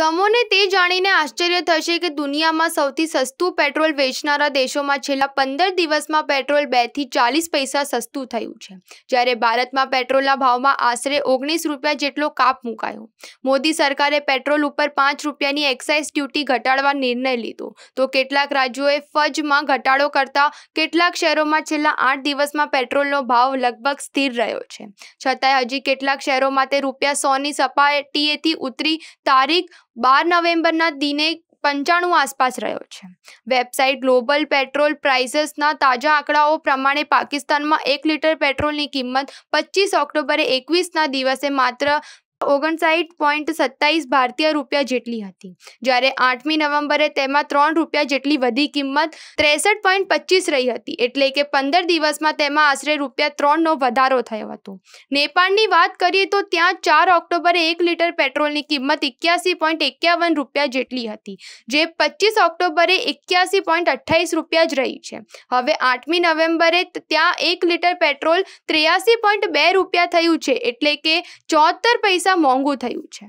સમોનેતે જાણીને આશ્ચર્ય થશે કે દુનિયામાં સૌથી સસ્તું પેટ્રોલ વેચનારા દેશોમાં છેલા 15 દિવસમાં પેટ્રોલ 2 થી 40 પૈસા સસ્તું થયું છે જ્યારે ભારતમાં પેટ્રોલના ભાવમાં આસરે ₹19 જેટલો કાપ મુકાયો મોદી સરકારે પેટ્રોલ ઉપર ₹5 ની એક્સાઈઝ ડ્યુટી ઘટાડવા નિર્ણય લીધો તો કેટલાક રાજ્યોએ ફજમાં ઘટાડો કરતા કેટલાક શહેરોમાં છેલા 8 દિવસમાં પેટ્રોલનો ભાવ લગભગ સ્થિર રહ્યો છે છતાંય હજી કેટલાક શહેરોમાં તે ₹100 ની સપાટીએથી ઉતરી તારીખ બાર નવેમ્બરના દિને પંચાણું આસપાસ રહ્યો છે વેબસાઇટ ગ્લોબલ પેટ્રોલ પ્રાઇઝસના તાજા આંકડાઓ પ્રમાણે પાકિસ્તાનમાં એક લીટર પેટ્રોલની કિંમત પચીસ ઓક્ટોબરે એકવીસના દિવસે માત્ર 59.27 ભારતીય રૂપિયા જેટલી હતી જ્યારે 8મી નવેમ્બરે તેમાં 3 રૂપિયા જેટલી વધી કિંમત 63.25 રહી હતી એટલે કે 15 દિવસમાં તેમાં આશરે રૂપિયા 3 નો વધારો થયો હતો નેપાળની વાત કરીએ તો ત્યાં 4 ઓક્ટોબરે 1 લિટર પેટ્રોલની કિંમત 81.51 રૂપિયા જેટલી હતી જે 25 ઓક્ટોબરે 81.28 રૂપિયા જ રહી છે હવે 8મી નવેમ્બરે ત્યાં 1 લિટર પેટ્રોલ 83.2 રૂપિયા થયું છે એટલે કે 74 પૈસા મોંઘું થયું છે